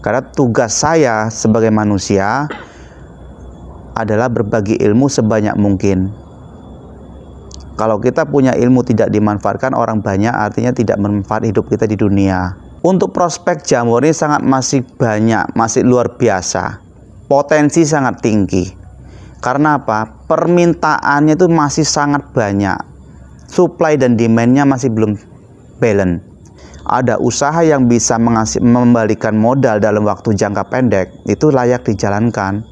Karena tugas saya sebagai manusia adalah berbagi ilmu sebanyak mungkin. Kalau kita punya ilmu tidak dimanfaatkan orang banyak artinya tidak bermanfaat hidup kita di dunia. Untuk prospek jamur ini sangat masih banyak, masih luar biasa. Potensi sangat tinggi. Karena apa? Permintaannya itu masih sangat banyak. Supply dan demandnya masih belum balance ada usaha yang bisa mengasih, membalikan modal dalam waktu jangka pendek, itu layak dijalankan.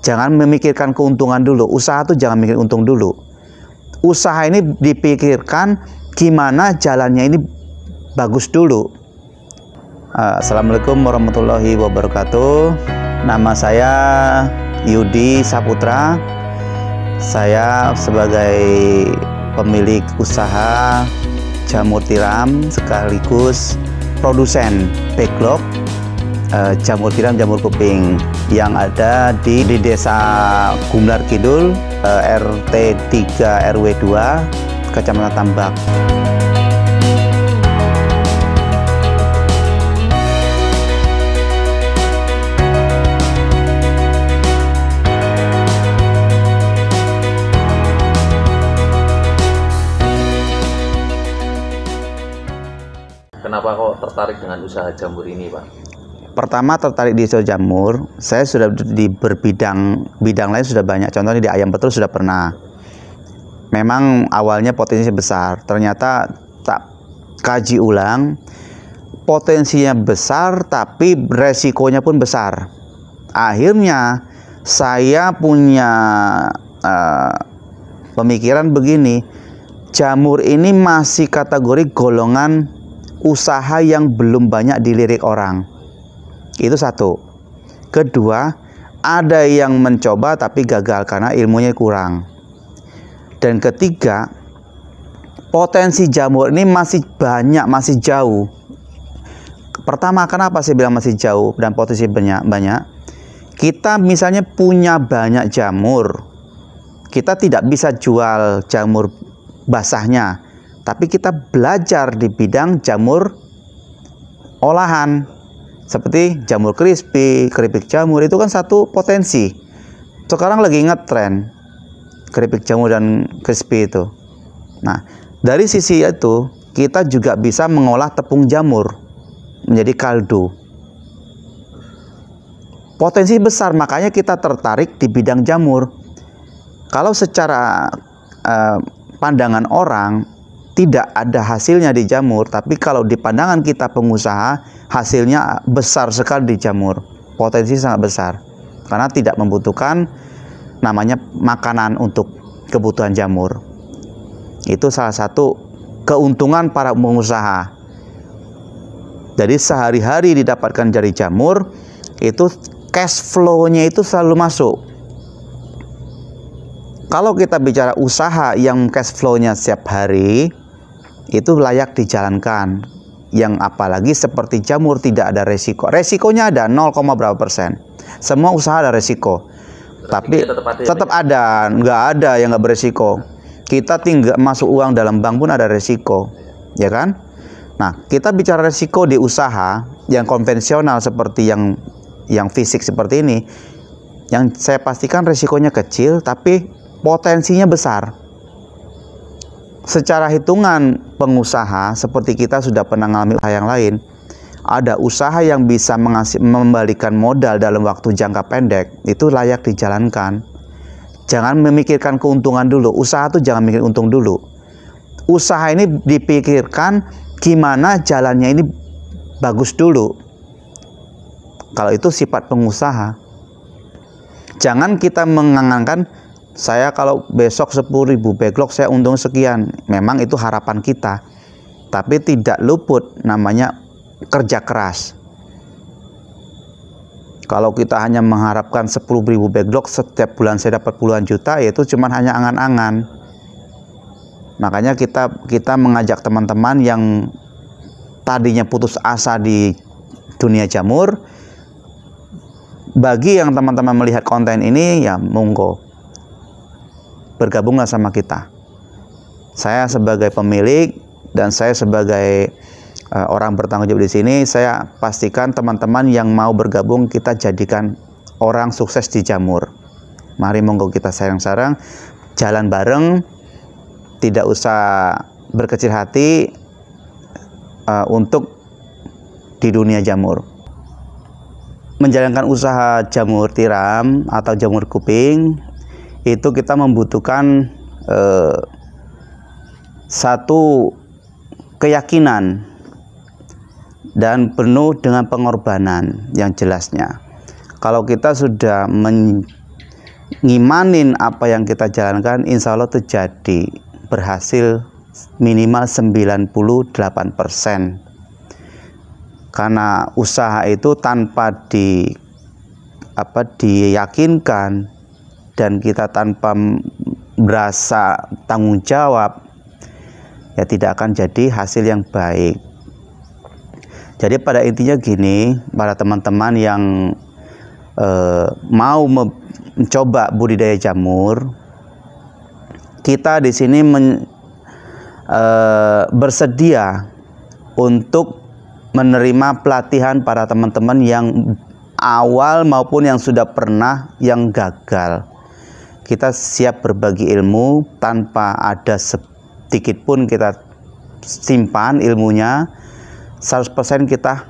Jangan memikirkan keuntungan dulu, usaha itu jangan mikir untung dulu. Usaha ini dipikirkan gimana jalannya ini bagus dulu. Eh, Assalamualaikum warahmatullahi wabarakatuh. Nama saya Yudi Saputra. Saya sebagai pemilik usaha jamur tiram sekaligus produsen backlog eh, jamur tiram jamur kuping yang ada di, di desa Gumlar Kidul eh, RT 3 RW 2 Kecamatan Tambak. usaha jamur ini Pak? Pertama tertarik di usaha jamur, saya sudah di berbidang bidang lain sudah banyak. Contohnya di ayam petrus sudah pernah. Memang awalnya potensi besar, ternyata tak kaji ulang potensinya besar tapi resikonya pun besar. Akhirnya saya punya uh, pemikiran begini, jamur ini masih kategori golongan usaha yang belum banyak dilirik orang. Itu satu. Kedua, ada yang mencoba tapi gagal karena ilmunya kurang. Dan ketiga, potensi jamur ini masih banyak, masih jauh. Pertama, kenapa saya bilang masih jauh dan potensi banyak? Banyak. Kita misalnya punya banyak jamur, kita tidak bisa jual jamur basahnya tapi kita belajar di bidang jamur olahan seperti jamur crispy, keripik jamur itu kan satu potensi. Sekarang lagi ingat tren keripik jamur dan crispy itu. Nah, dari sisi itu kita juga bisa mengolah tepung jamur menjadi kaldu. Potensi besar makanya kita tertarik di bidang jamur. Kalau secara eh, pandangan orang tidak ada hasilnya di jamur, tapi kalau di pandangan kita pengusaha hasilnya besar sekali di jamur. Potensi sangat besar. Karena tidak membutuhkan namanya makanan untuk kebutuhan jamur. Itu salah satu keuntungan para pengusaha. Jadi sehari-hari didapatkan dari jamur itu cash flow-nya itu selalu masuk. Kalau kita bicara usaha yang cash flow-nya setiap hari, itu layak dijalankan yang apalagi seperti jamur tidak ada resiko resikonya ada 0, berapa persen semua usaha ada resiko tapi tetap, ada, ya, tetap ya? ada nggak ada yang nggak beresiko kita tinggal masuk uang dalam bank pun ada resiko ya kan nah kita bicara resiko di usaha yang konvensional seperti yang yang fisik seperti ini yang saya pastikan resikonya kecil tapi potensinya besar secara hitungan pengusaha seperti kita sudah pernah ngalami hal yang lain, ada usaha yang bisa mengasih, membalikan modal dalam waktu jangka pendek, itu layak dijalankan. Jangan memikirkan keuntungan dulu, usaha itu jangan mikir untung dulu. Usaha ini dipikirkan gimana jalannya ini bagus dulu. Kalau itu sifat pengusaha. Jangan kita mengangankan saya kalau besok 10 ribu backlog saya untung sekian memang itu harapan kita tapi tidak luput namanya kerja keras kalau kita hanya mengharapkan 10 ribu backlog setiap bulan saya dapat puluhan juta yaitu cuma hanya angan-angan makanya kita kita mengajak teman-teman yang tadinya putus asa di dunia jamur bagi yang teman-teman melihat konten ini ya monggo bergabunglah sama kita. Saya sebagai pemilik dan saya sebagai uh, orang bertanggung jawab di sini, saya pastikan teman-teman yang mau bergabung kita jadikan orang sukses di jamur. Mari monggo kita sayang-sayang jalan bareng, tidak usah berkecil hati uh, untuk di dunia jamur. Menjalankan usaha jamur tiram atau jamur kuping itu kita membutuhkan eh, satu keyakinan dan penuh dengan pengorbanan yang jelasnya. Kalau kita sudah mengimanin apa yang kita jalankan, insya Allah terjadi berhasil minimal 98% karena usaha itu tanpa di apa diyakinkan dan kita tanpa berasa tanggung jawab ya tidak akan jadi hasil yang baik jadi pada intinya gini para teman-teman yang eh, mau mencoba budidaya jamur kita di sini men, eh, bersedia untuk menerima pelatihan para teman-teman yang awal maupun yang sudah pernah yang gagal kita siap berbagi ilmu tanpa ada sedikit pun kita simpan ilmunya 100% kita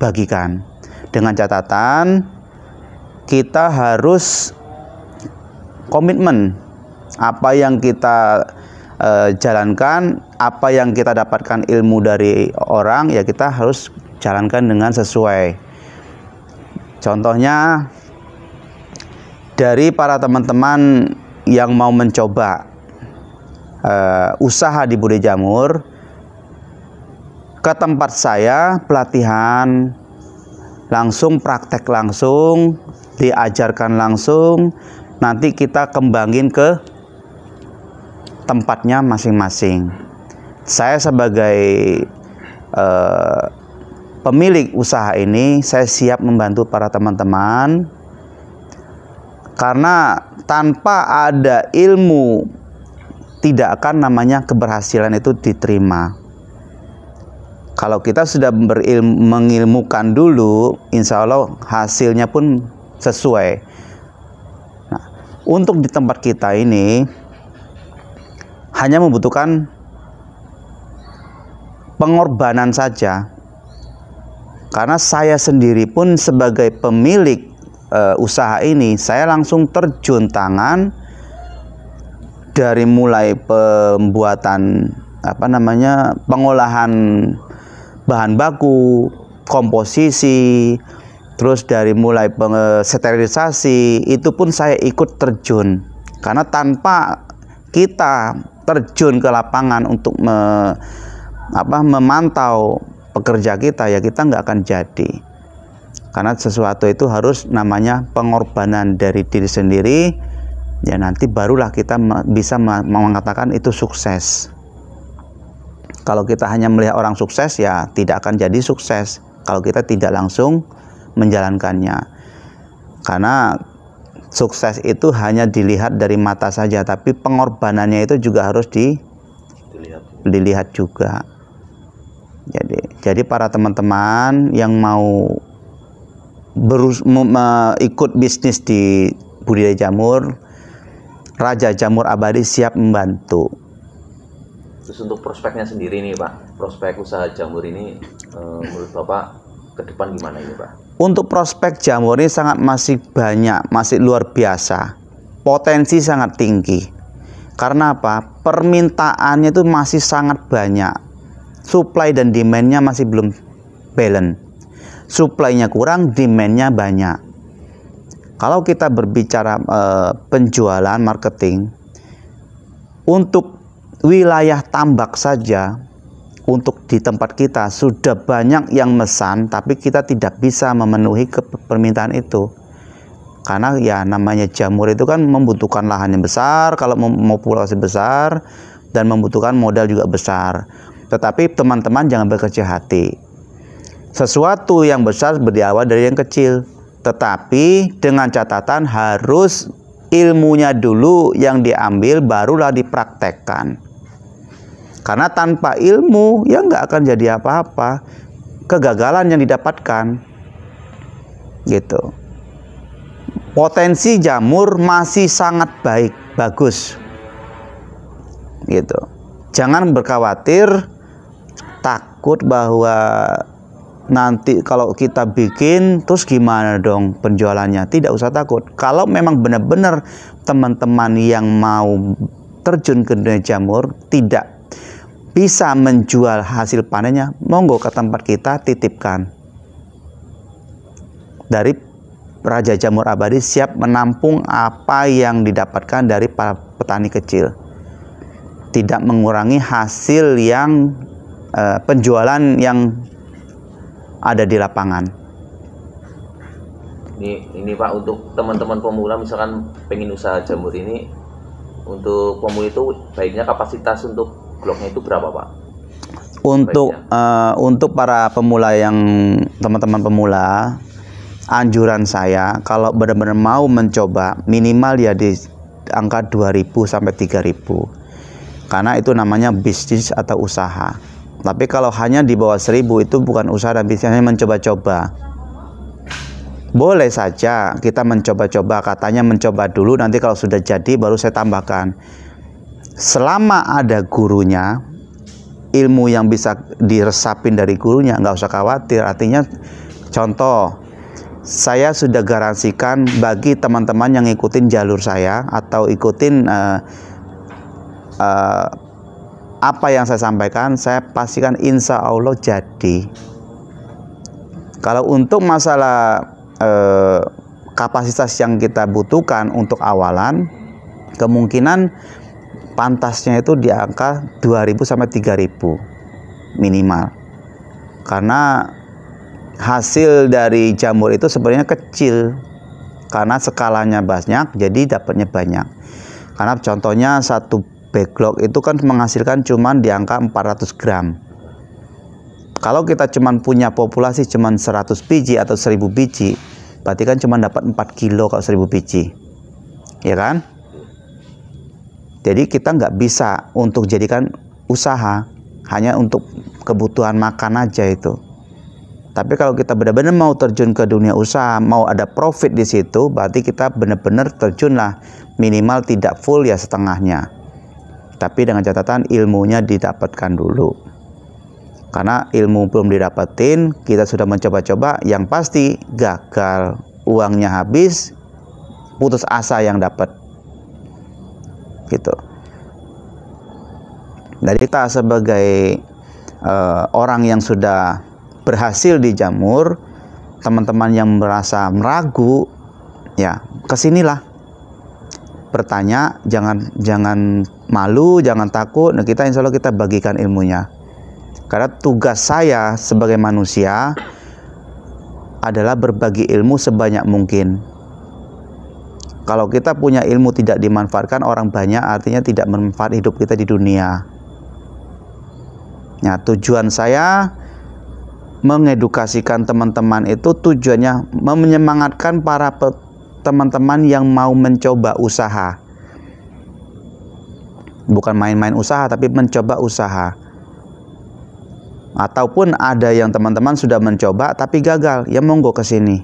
bagikan dengan catatan kita harus komitmen apa yang kita eh, jalankan, apa yang kita dapatkan ilmu dari orang ya kita harus jalankan dengan sesuai. Contohnya dari para teman-teman yang mau mencoba uh, usaha di budidaya jamur ke tempat saya pelatihan langsung praktek langsung diajarkan langsung nanti kita kembangin ke tempatnya masing-masing saya sebagai uh, pemilik usaha ini saya siap membantu para teman-teman karena tanpa ada ilmu tidak akan namanya keberhasilan itu diterima. Kalau kita sudah berilmu, mengilmukan dulu, insya Allah hasilnya pun sesuai. Nah, untuk di tempat kita ini hanya membutuhkan pengorbanan saja. Karena saya sendiri pun sebagai pemilik uh, usaha ini saya langsung terjun tangan dari mulai pembuatan apa namanya pengolahan bahan baku komposisi terus dari mulai sterilisasi itu pun saya ikut terjun karena tanpa kita terjun ke lapangan untuk me, apa, memantau pekerja kita ya kita nggak akan jadi karena sesuatu itu harus namanya pengorbanan dari diri sendiri ya nanti barulah kita bisa mengatakan itu sukses kalau kita hanya melihat orang sukses ya tidak akan jadi sukses kalau kita tidak langsung menjalankannya karena sukses itu hanya dilihat dari mata saja tapi pengorbanannya itu juga harus di, dilihat. dilihat juga jadi jadi para teman-teman yang mau berus, me, ikut bisnis di budidaya jamur, Raja Jamur Abadi siap membantu. Terus untuk prospeknya sendiri nih Pak, prospek usaha jamur ini eh, menurut Bapak ke depan gimana ini Pak? Untuk prospek jamur ini sangat masih banyak, masih luar biasa. Potensi sangat tinggi. Karena apa? Permintaannya itu masih sangat banyak. Supply dan demandnya masih belum balance suplainya kurang, demandnya banyak. Kalau kita berbicara e, penjualan marketing untuk wilayah tambak saja untuk di tempat kita sudah banyak yang mesan tapi kita tidak bisa memenuhi ke permintaan itu karena ya namanya jamur itu kan membutuhkan lahan yang besar kalau mau populasi besar dan membutuhkan modal juga besar tetapi teman-teman jangan berkecil hati sesuatu yang besar berawal dari yang kecil, tetapi dengan catatan harus ilmunya dulu yang diambil barulah dipraktekkan. Karena tanpa ilmu ya nggak akan jadi apa-apa. Kegagalan yang didapatkan gitu. Potensi jamur masih sangat baik, bagus. Gitu. Jangan berkhawatir takut bahwa nanti kalau kita bikin terus gimana dong penjualannya tidak usah takut kalau memang benar-benar teman-teman yang mau terjun ke dunia jamur tidak bisa menjual hasil panennya monggo ke tempat kita titipkan dari Raja Jamur Abadi siap menampung apa yang didapatkan dari para petani kecil tidak mengurangi hasil yang eh, penjualan yang ada di lapangan. Ini ini Pak untuk teman-teman pemula misalkan pengen usaha jamur ini untuk pemula itu baiknya kapasitas untuk bloknya itu berapa Pak? Untuk uh, untuk para pemula yang teman-teman pemula anjuran saya kalau benar-benar mau mencoba minimal ya di angka 2000 sampai 3000 karena itu namanya bisnis atau usaha tapi kalau hanya di bawah 1000 itu bukan usaha dan bisnisnya mencoba-coba. Boleh saja kita mencoba-coba, katanya mencoba dulu nanti kalau sudah jadi baru saya tambahkan. Selama ada gurunya, ilmu yang bisa diresapin dari gurunya nggak usah khawatir. Artinya contoh saya sudah garansikan bagi teman-teman yang ikutin jalur saya atau ikutin uh, uh, apa yang saya sampaikan saya pastikan insya Allah jadi kalau untuk masalah eh, kapasitas yang kita butuhkan untuk awalan kemungkinan pantasnya itu di angka 2000 sampai 3000 minimal karena hasil dari jamur itu sebenarnya kecil karena skalanya banyak jadi dapatnya banyak karena contohnya satu backlog itu kan menghasilkan cuman di angka 400 gram kalau kita cuman punya populasi cuman 100 biji atau 1000 biji berarti kan cuma dapat 4 kilo kalau 1000 biji ya kan jadi kita nggak bisa untuk jadikan usaha hanya untuk kebutuhan makan aja itu tapi kalau kita benar-benar mau terjun ke dunia usaha, mau ada profit di situ, berarti kita benar-benar terjunlah minimal tidak full ya setengahnya tapi dengan catatan ilmunya didapatkan dulu karena ilmu belum didapetin kita sudah mencoba-coba yang pasti gagal uangnya habis putus asa yang dapat gitu jadi kita sebagai uh, orang yang sudah berhasil dijamur teman-teman yang merasa meragu ya kesinilah bertanya, jangan jangan malu, jangan takut. Nah, kita insya Allah kita bagikan ilmunya. Karena tugas saya sebagai manusia adalah berbagi ilmu sebanyak mungkin. Kalau kita punya ilmu tidak dimanfaatkan orang banyak, artinya tidak bermanfaat hidup kita di dunia. Nah, tujuan saya mengedukasikan teman-teman itu tujuannya menyemangatkan para teman-teman yang mau mencoba usaha. Bukan main-main usaha, tapi mencoba usaha. Ataupun ada yang teman-teman sudah mencoba tapi gagal, ya monggo ke sini.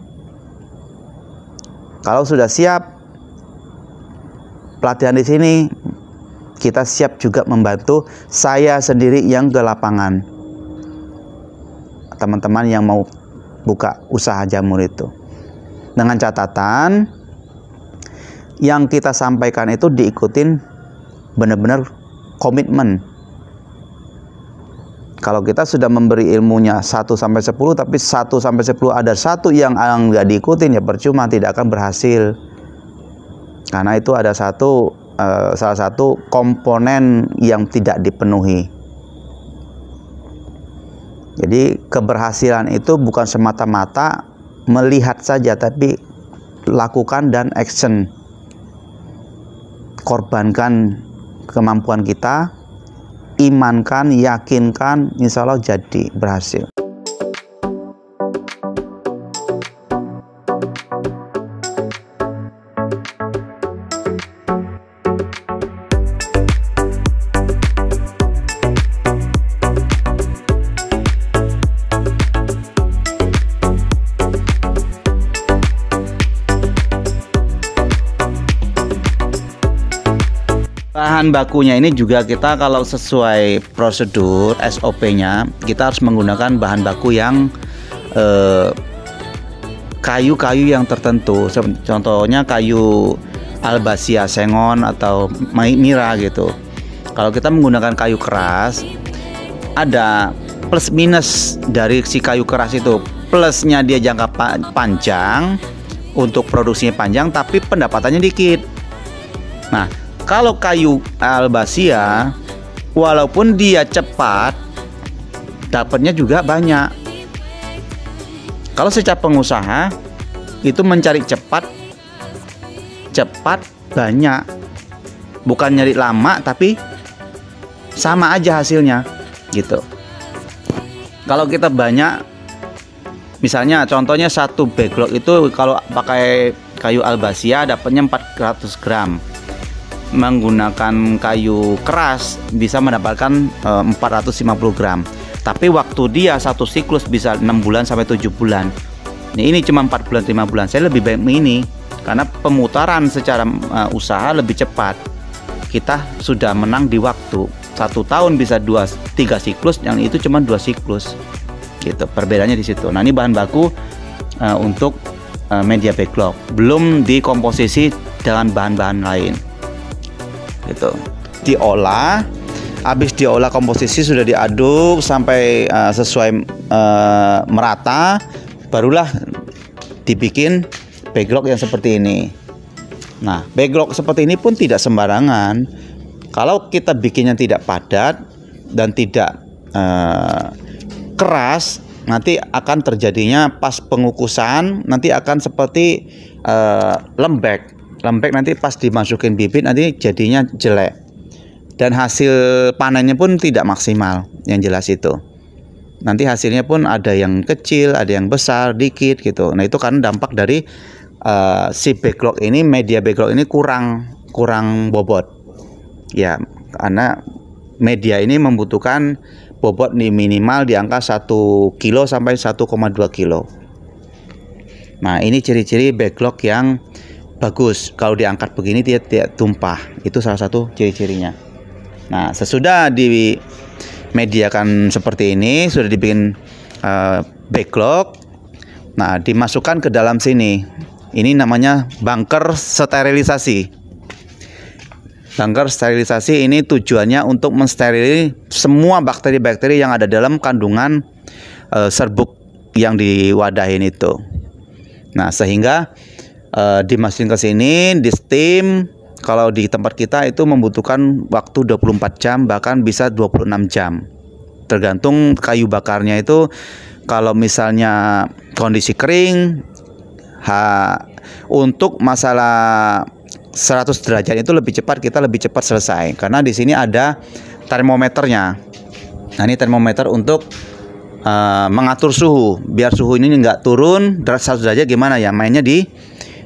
Kalau sudah siap, pelatihan di sini kita siap juga membantu saya sendiri yang ke lapangan. Teman-teman yang mau buka usaha jamur itu dengan catatan yang kita sampaikan itu diikutin benar-benar komitmen kalau kita sudah memberi ilmunya 1 sampai 10 tapi 1 sampai 10 ada satu yang nggak diikutin ya percuma tidak akan berhasil karena itu ada satu eh, salah satu komponen yang tidak dipenuhi jadi keberhasilan itu bukan semata-mata melihat saja tapi lakukan dan action korbankan kemampuan kita imankan yakinkan insya Allah jadi berhasil bahan bakunya ini juga kita kalau sesuai prosedur SOP-nya kita harus menggunakan bahan baku yang kayu eh, kayu-kayu yang tertentu contohnya kayu albasia sengon atau mira gitu kalau kita menggunakan kayu keras ada plus minus dari si kayu keras itu plusnya dia jangka panjang untuk produksinya panjang tapi pendapatannya dikit nah kalau kayu albasia walaupun dia cepat dapatnya juga banyak kalau secara pengusaha itu mencari cepat cepat banyak bukan nyari lama tapi sama aja hasilnya gitu kalau kita banyak misalnya contohnya satu backlog itu kalau pakai kayu albasia dapatnya 400 gram menggunakan kayu keras bisa mendapatkan e, eh, 450 gram tapi waktu dia satu siklus bisa 6 bulan sampai 7 bulan nah, ini cuma empat bulan lima bulan saya lebih baik ini karena pemutaran secara uh, usaha lebih cepat kita sudah menang di waktu satu tahun bisa dua tiga siklus yang itu cuma dua siklus gitu perbedaannya di situ nah ini bahan baku uh, untuk uh, media backlog belum dikomposisi dengan bahan-bahan lain itu diolah habis diolah komposisi sudah diaduk sampai uh, sesuai uh, merata barulah dibikin backlog yang seperti ini nah backlog seperti ini pun tidak sembarangan kalau kita bikinnya tidak padat dan tidak uh, keras nanti akan terjadinya pas pengukusan nanti akan seperti uh, lembek lembek nanti pas dimasukin bibit nanti jadinya jelek dan hasil panennya pun tidak maksimal yang jelas itu nanti hasilnya pun ada yang kecil ada yang besar dikit gitu nah itu karena dampak dari uh, si backlog ini media backlog ini kurang kurang bobot ya karena media ini membutuhkan bobot minimal di angka 1 kilo sampai 1,2 kilo nah ini ciri-ciri backlog yang bagus kalau diangkat begini dia tidak tumpah itu salah satu ciri-cirinya nah sesudah di media kan seperti ini sudah dibikin uh, backlog nah dimasukkan ke dalam sini ini namanya bunker sterilisasi bunker sterilisasi ini tujuannya untuk mensteril semua bakteri-bakteri yang ada dalam kandungan uh, serbuk yang diwadahin itu nah sehingga uh, eh, dimasukin ke sini, di steam. Kalau di tempat kita itu membutuhkan waktu 24 jam bahkan bisa 26 jam. Tergantung kayu bakarnya itu kalau misalnya kondisi kering ha, untuk masalah 100 derajat itu lebih cepat kita lebih cepat selesai karena di sini ada termometernya. Nah, ini termometer untuk uh, mengatur suhu biar suhu ini nggak turun 100 derajat gimana ya mainnya di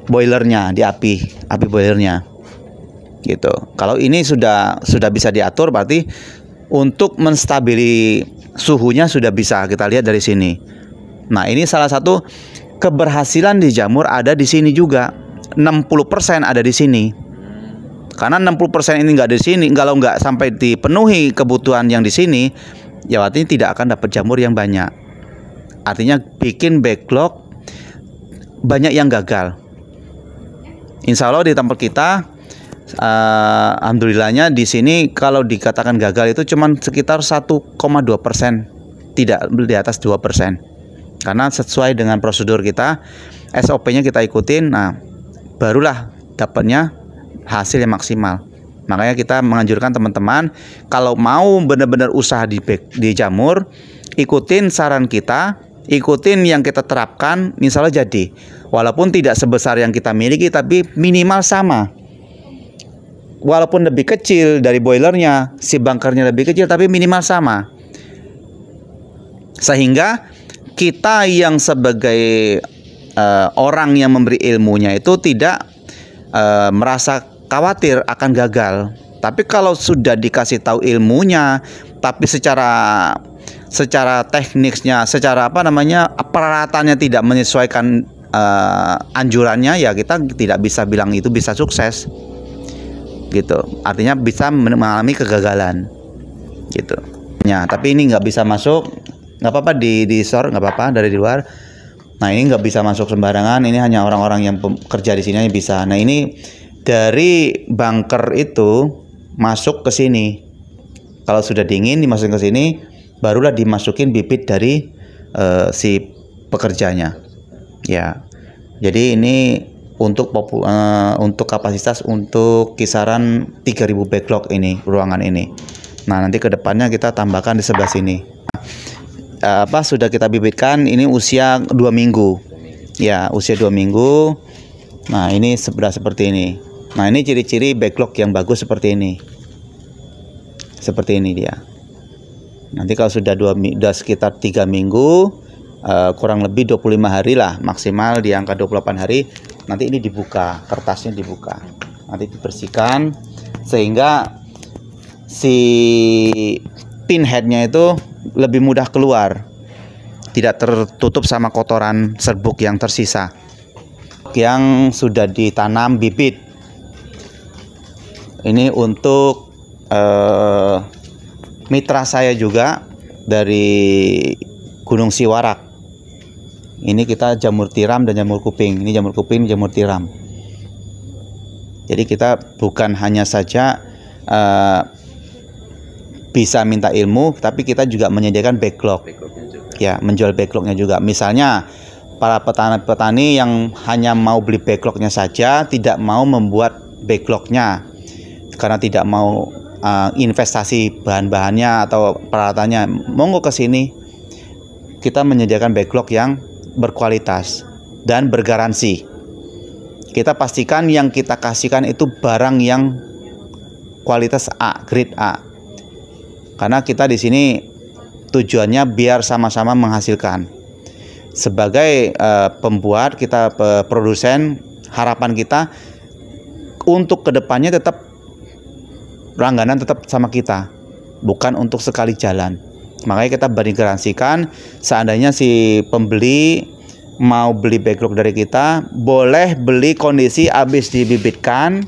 boilernya di api api boilernya gitu kalau ini sudah sudah bisa diatur berarti untuk menstabili suhunya sudah bisa kita lihat dari sini nah ini salah satu keberhasilan di jamur ada di sini juga 60% ada di sini karena 60% ini nggak di sini kalau nggak sampai dipenuhi kebutuhan yang di sini ya artinya tidak akan dapat jamur yang banyak artinya bikin backlog banyak yang gagal Insya Allah di tempat kita uh, alhamdulillahnya di sini kalau dikatakan gagal itu cuman sekitar 1,2 persen tidak di atas 2 persen karena sesuai dengan prosedur kita SOP-nya kita ikutin nah barulah dapatnya hasil yang maksimal makanya kita menganjurkan teman-teman kalau mau benar-benar usaha di, di jamur ikutin saran kita ikutin yang kita terapkan insya Allah jadi Walaupun tidak sebesar yang kita miliki tapi minimal sama. Walaupun lebih kecil dari boilernya, si bunkernya lebih kecil tapi minimal sama. Sehingga kita yang sebagai uh, orang yang memberi ilmunya itu tidak uh, merasa khawatir akan gagal. Tapi kalau sudah dikasih tahu ilmunya, tapi secara secara tekniknya, secara apa namanya peralatannya tidak menyesuaikan uh, anjurannya ya kita tidak bisa bilang itu bisa sukses gitu artinya bisa mengalami kegagalan gitu ya tapi ini nggak bisa masuk nggak apa-apa di di store nggak apa-apa dari di luar nah ini nggak bisa masuk sembarangan ini hanya orang-orang yang kerja di sini yang bisa nah ini dari bunker itu masuk ke sini kalau sudah dingin dimasukin ke sini barulah dimasukin bibit dari uh, si pekerjanya Ya. Jadi ini untuk popu, uh, untuk kapasitas untuk kisaran 3000 backlog ini ruangan ini. Nah, nanti kedepannya kita tambahkan di sebelah sini. Eh, apa sudah kita bibitkan ini usia dua minggu. Ya, usia dua minggu. Nah, ini sebelah seperti ini. Nah, ini ciri-ciri backlog yang bagus seperti ini. Seperti ini dia. Nanti kalau sudah dua sudah sekitar tiga minggu, Eh, kurang lebih 25 hari lah maksimal di angka 28 hari nanti ini dibuka kertasnya dibuka nanti dibersihkan sehingga si pinheadnya itu lebih mudah keluar tidak tertutup sama kotoran serbuk yang tersisa yang sudah ditanam bibit ini untuk eh, mitra saya juga dari Gunung Siwarak ini kita jamur tiram dan jamur kuping ini jamur kuping ini jamur tiram jadi kita bukan hanya saja uh, bisa minta ilmu tapi kita juga menyediakan backlog ya menjual backlognya juga misalnya para petani-petani yang hanya mau beli backlognya saja tidak mau membuat backlognya karena tidak mau uh, investasi bahan-bahannya atau peralatannya monggo ke sini kita menyediakan backlog yang berkualitas dan bergaransi. Kita pastikan yang kita kasihkan itu barang yang kualitas A, grade A. Karena kita di sini tujuannya biar sama-sama menghasilkan. Sebagai uh, pembuat kita uh, produsen harapan kita untuk kedepannya tetap langganan tetap sama kita, bukan untuk sekali jalan makanya kita beri garansikan, seandainya si pembeli mau beli backlog dari kita boleh beli kondisi habis dibibitkan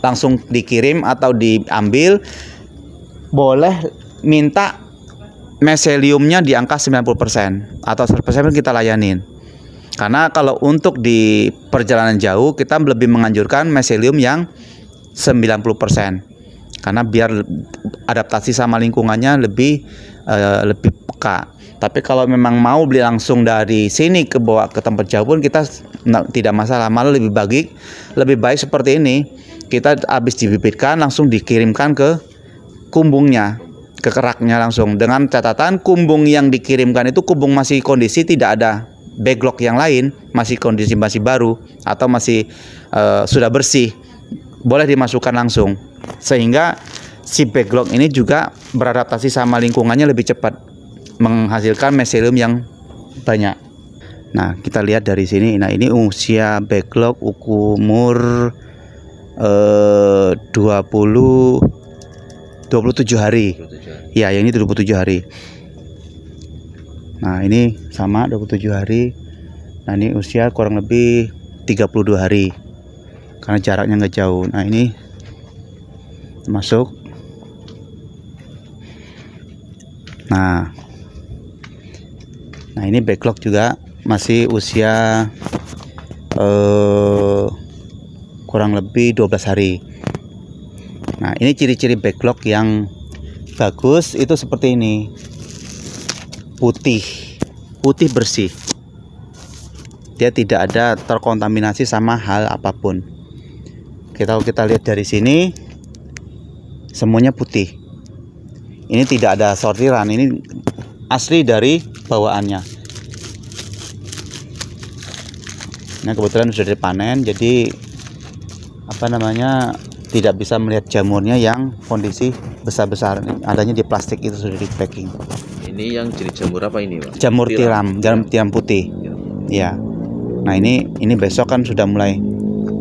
langsung dikirim atau diambil boleh minta meseliumnya di angka 90% atau 100% kita layanin karena kalau untuk di perjalanan jauh kita lebih menganjurkan meselium yang 90% karena biar adaptasi sama lingkungannya lebih uh, lebih peka. Tapi kalau memang mau beli langsung dari sini ke bawah ke tempat jauh pun kita nah, tidak masalah. Malah lebih baik lebih baik seperti ini. Kita habis dibibitkan langsung dikirimkan ke kumbungnya, ke keraknya langsung dengan catatan kumbung yang dikirimkan itu kumbung masih kondisi tidak ada backlog yang lain, masih kondisi masih baru atau masih uh, sudah bersih boleh dimasukkan langsung sehingga si backlog ini juga beradaptasi sama lingkungannya lebih cepat menghasilkan meselium yang banyak nah kita lihat dari sini nah ini usia backlog umur eh, 20 27 hari. 27 iya, ya ini 27 hari nah ini sama 27 hari nah ini usia kurang lebih 32 hari karena jaraknya nggak jauh nah ini masuk nah nah ini backlog juga masih usia eh, kurang lebih 12 hari nah ini ciri-ciri backlog yang bagus itu seperti ini putih putih bersih dia tidak ada terkontaminasi sama hal apapun kita kita lihat dari sini semuanya putih ini tidak ada sortiran ini asli dari bawaannya nah kebetulan sudah dipanen jadi apa namanya tidak bisa melihat jamurnya yang kondisi besar-besar adanya di plastik itu sudah di packing ini yang jadi jamur apa ini Pak? jamur tiram, tiram tiram putih ya nah ini ini besok kan sudah mulai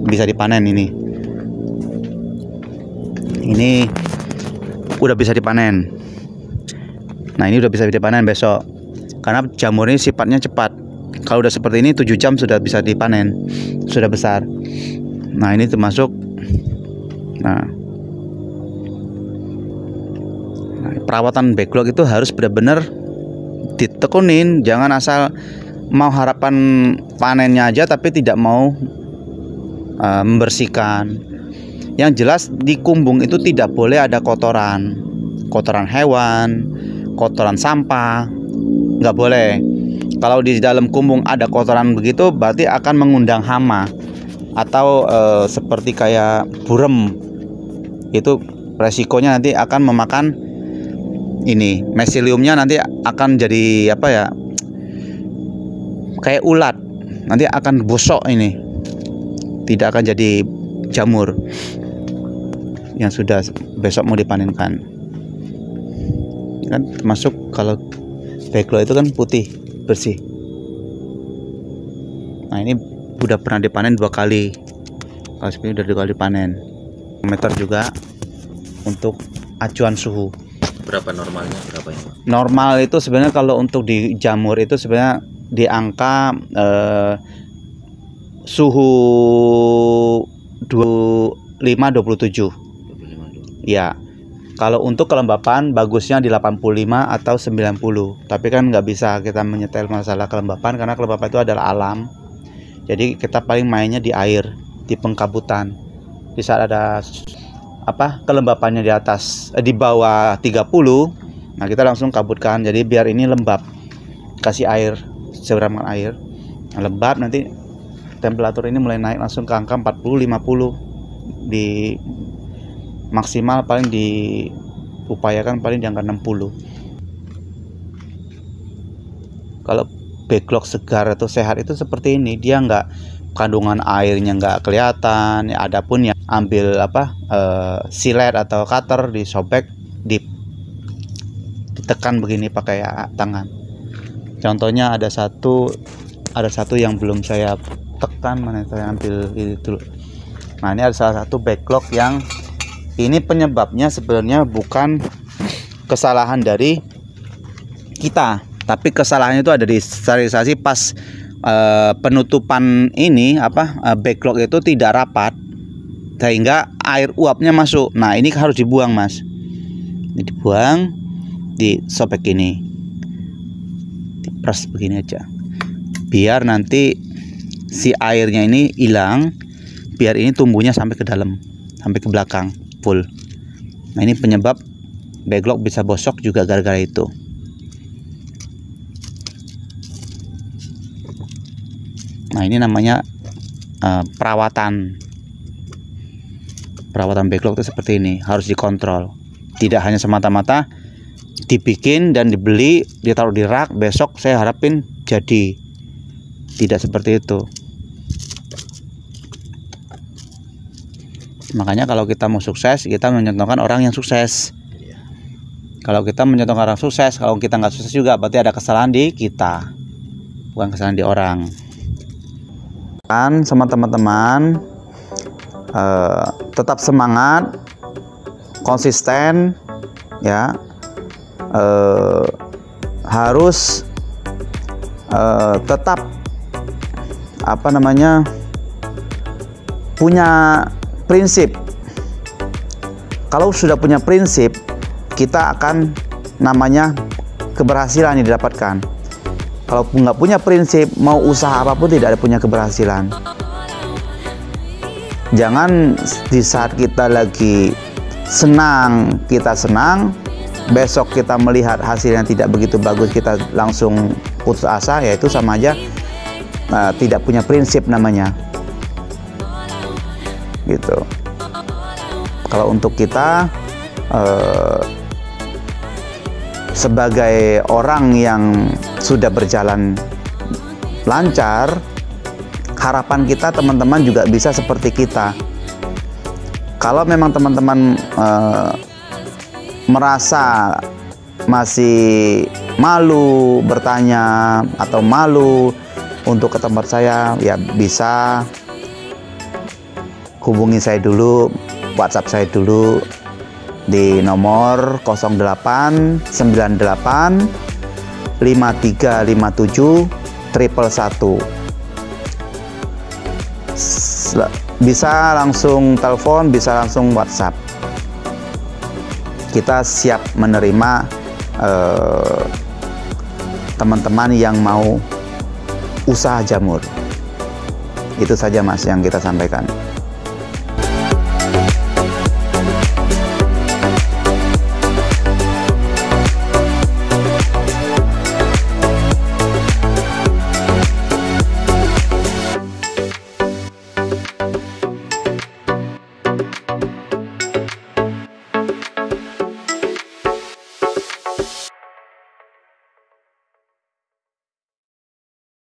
bisa dipanen ini ini udah bisa dipanen nah ini udah bisa dipanen besok karena jamur ini sifatnya cepat kalau udah seperti ini 7 jam sudah bisa dipanen sudah besar nah ini termasuk nah, nah, perawatan backlog itu harus benar-benar ditekunin jangan asal mau harapan panennya aja tapi tidak mau uh, membersihkan yang jelas di kumbung itu tidak boleh ada kotoran, kotoran hewan, kotoran sampah, nggak boleh. Kalau di dalam kumbung ada kotoran begitu, berarti akan mengundang hama atau e, seperti kayak burem. Itu resikonya nanti akan memakan ini mesiliumnya nanti akan jadi apa ya kayak ulat nanti akan bosok ini tidak akan jadi jamur yang sudah besok mau dipanenkan kan termasuk kalau backlog itu kan putih bersih nah ini udah pernah dipanen dua kali kalau ini udah dua kali panen meter juga untuk acuan suhu berapa normalnya berapa yang normal itu sebenarnya kalau untuk di jamur itu sebenarnya di angka eh, suhu 25 27 ya kalau untuk kelembapan bagusnya di 85 atau 90 tapi kan nggak bisa kita menyetel masalah kelembapan karena kelembapan itu adalah alam jadi kita paling mainnya di air di pengkabutan di saat ada apa kelembapannya di atas eh, di bawah 30 nah kita langsung kabutkan jadi biar ini lembab kasih air seberangan air nah, lembab nanti temperatur ini mulai naik langsung ke angka 40 50 di maksimal paling diupayakan paling di angka 60 kalau backlog segar atau sehat itu seperti ini dia nggak kandungan airnya nggak kelihatan ada pun yang ambil apa uh, silet atau cutter disobek di ditekan begini pakai tangan contohnya ada satu ada satu yang belum saya tekan mana saya ambil itu nah ini ada salah satu backlog yang ini penyebabnya sebenarnya bukan kesalahan dari kita tapi kesalahannya itu ada di sterilisasi pas e, penutupan ini apa e, backlog itu tidak rapat sehingga air uapnya masuk nah ini harus dibuang mas ini dibuang di sobek ini press begini aja biar nanti si airnya ini hilang biar ini tumbuhnya sampai ke dalam sampai ke belakang full. nah ini penyebab backlog bisa bosok juga gara-gara itu nah ini namanya uh, perawatan perawatan backlog itu seperti ini harus dikontrol tidak hanya semata-mata dibikin dan dibeli ditaruh di rak besok saya harapin jadi tidak seperti itu makanya kalau kita mau sukses kita mencontohkan orang yang sukses iya. kalau kita mencontohkan orang sukses kalau kita nggak sukses juga berarti ada kesalahan di kita bukan kesalahan di orang kan sama teman-teman eh, tetap semangat konsisten ya eh, harus eh, tetap apa namanya punya prinsip. Kalau sudah punya prinsip, kita akan namanya keberhasilan yang didapatkan. Kalau nggak punya prinsip, mau usaha apapun tidak ada punya keberhasilan. Jangan di saat kita lagi senang, kita senang, besok kita melihat hasilnya tidak begitu bagus, kita langsung putus asa, yaitu sama aja uh, tidak punya prinsip namanya gitu kalau untuk kita eh, sebagai orang yang sudah berjalan lancar harapan kita teman-teman juga bisa seperti kita kalau memang teman-teman eh, merasa masih malu bertanya atau malu untuk ke tempat saya ya bisa hubungi saya dulu, WhatsApp saya dulu di nomor 0898 5357 triple satu bisa langsung telepon bisa langsung WhatsApp kita siap menerima eh, teman-teman eh, yang mau usaha jamur itu saja mas yang kita sampaikan